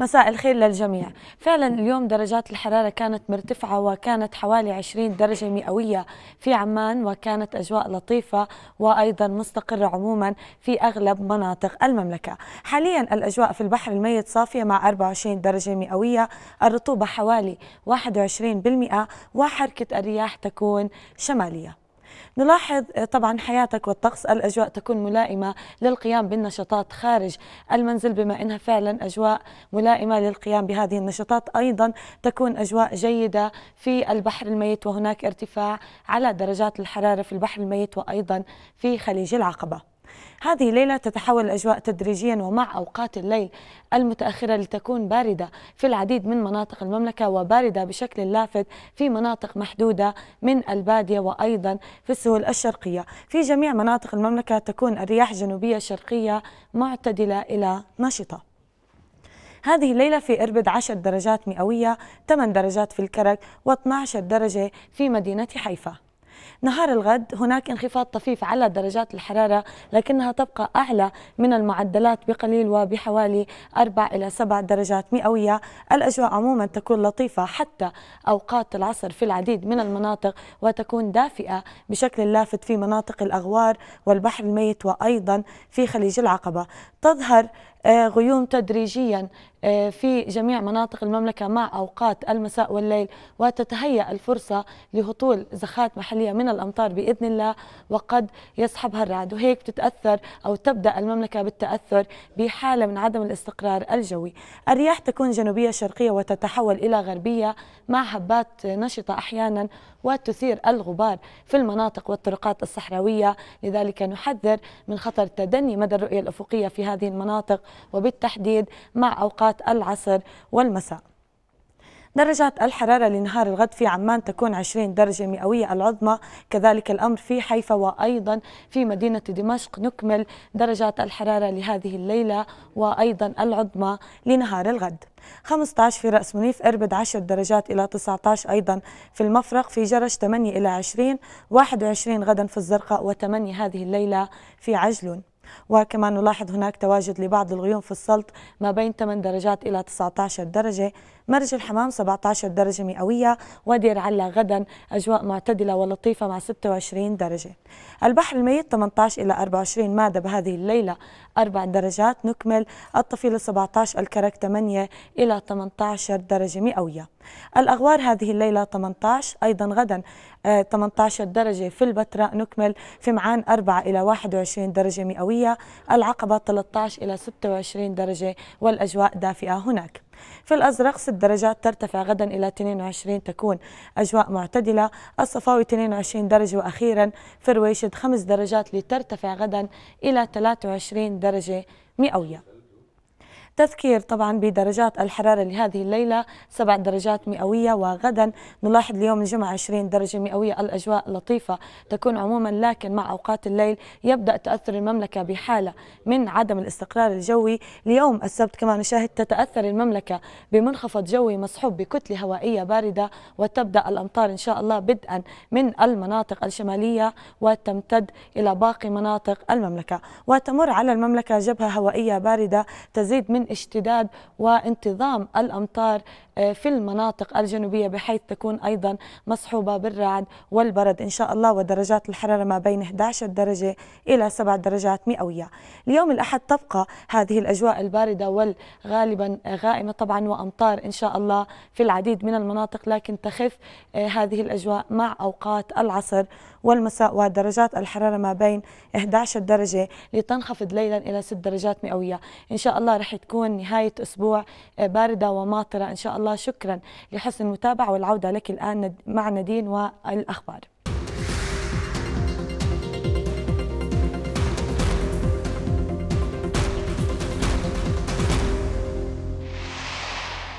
مساء الخير للجميع فعلا اليوم درجات الحرارة كانت مرتفعة وكانت حوالي 20 درجة مئوية في عمان وكانت أجواء لطيفة وأيضا مستقرة عموما في أغلب مناطق المملكة حاليا الأجواء في البحر الميت صافية مع 24 درجة مئوية الرطوبة حوالي 21% وحركة الرياح تكون شمالية نلاحظ آه، طبعا حياتك والطقس الأجواء تكون ملائمة للقيام بالنشاطات خارج المنزل بما أنها فعلا أجواء ملائمة للقيام بهذه النشاطات أيضا تكون أجواء جيدة في البحر الميت وهناك ارتفاع على درجات الحرارة في البحر الميت وأيضا في خليج العقبة هذه الليلة تتحول الأجواء تدريجيا ومع أوقات الليل المتأخرة لتكون باردة في العديد من مناطق المملكة وباردة بشكل لافت في مناطق محدودة من البادية وأيضا في السهول الشرقية في جميع مناطق المملكة تكون الرياح جنوبية شرقية معتدلة إلى نشطة هذه الليلة في إربد 10 درجات مئوية 8 درجات في الكرك و12 درجة في مدينة حيفا نهار الغد هناك انخفاض طفيف على درجات الحرارة لكنها تبقى أعلى من المعدلات بقليل وبحوالي 4 إلى 7 درجات مئوية الأجواء عموما تكون لطيفة حتى أوقات العصر في العديد من المناطق وتكون دافئة بشكل لافت في مناطق الأغوار والبحر الميت وأيضا في خليج العقبة تظهر آه، غيوم تدريجيا آه، في جميع مناطق المملكة مع أوقات المساء والليل وتتهيأ الفرصة لهطول زخات محلية من الأمطار بإذن الله وقد يسحبها الرعد وهيك تتأثر أو تبدأ المملكة بالتأثر بحالة من عدم الاستقرار الجوي الرياح تكون جنوبية شرقية وتتحول إلى غربية مع هبات نشطة أحيانا وتثير الغبار في المناطق والطرقات الصحراوية لذلك نحذر من خطر تدني مدى الرؤية الأفقية في هذه المناطق وبالتحديد مع أوقات العصر والمساء درجات الحرارة لنهار الغد في عمان تكون 20 درجة مئوية العظمى كذلك الأمر في حيفا وأيضا في مدينة دمشق نكمل درجات الحرارة لهذه الليلة وأيضا العظمى لنهار الغد 15 في رأس منيف إربد 10 درجات إلى 19 أيضا في المفرق في جرش 8 إلى 20 21 غدا في الزرقاء و8 هذه الليلة في عجلون وكما نلاحظ هناك تواجد لبعض الغيوم في السلط ما بين 8 درجات إلى 19 درجة مرج الحمام 17 درجة مئوية ودير علا غدا أجواء معتدلة ولطيفة مع 26 درجة البحر الميت 18 إلى 24 مادة بهذه الليلة 4 درجات نكمل الطفيلة 17 الكرك 8 إلى 18 درجة مئوية الأغوار هذه الليلة 18 أيضا غدا 18 آه، درجة في البتراء نكمل في معان 4 إلى 21 درجة مئوية الجنوبية العقبة 13 إلى 26 درجة والأجواء دافئة هناك في الأزرق 6 درجات ترتفع غدا إلى 22 تكون أجواء معتدلة الصفاوي 22 درجة وأخيرا في رويشد 5 درجات لترتفع غدا إلى 23 درجة مئوية تذكير طبعا بدرجات الحرارة لهذه الليلة سبع درجات مئوية وغدا نلاحظ اليوم الجمعة 20 درجة مئوية الأجواء لطيفة تكون عموما لكن مع أوقات الليل يبدأ تأثر المملكة بحالة من عدم الاستقرار الجوي اليوم السبت كما نشاهد تتأثر المملكة بمنخفض جوي مصحوب بكتلة هوائية باردة وتبدأ الأمطار إن شاء الله بدءا من المناطق الشمالية وتمتد إلى باقي مناطق المملكة وتمر على المملكة جبهة هوائية باردة تزيد من اشتداد وانتظام الامطار آه، في المناطق الجنوبية بحيث تكون أيضا مصحوبة بالرعد والبرد إن شاء الله ودرجات الحرارة ما بين 11 درجة إلى 7 درجات مئوية اليوم الأحد تبقى هذه الأجواء الباردة والغالبا غائمة طبعا وأمطار إن شاء الله في العديد من المناطق لكن تخف آه، هذه الأجواء مع أوقات العصر والمساء ودرجات الحرارة ما بين 11 درجة لتنخفض ليلا إلى 6 درجات مئوية إن شاء الله رح تكون نهاية أسبوع آه، باردة وماطرة إن شاء الله الله شكرا لحسن المتابعة والعودة لك الآن مع ندين والأخبار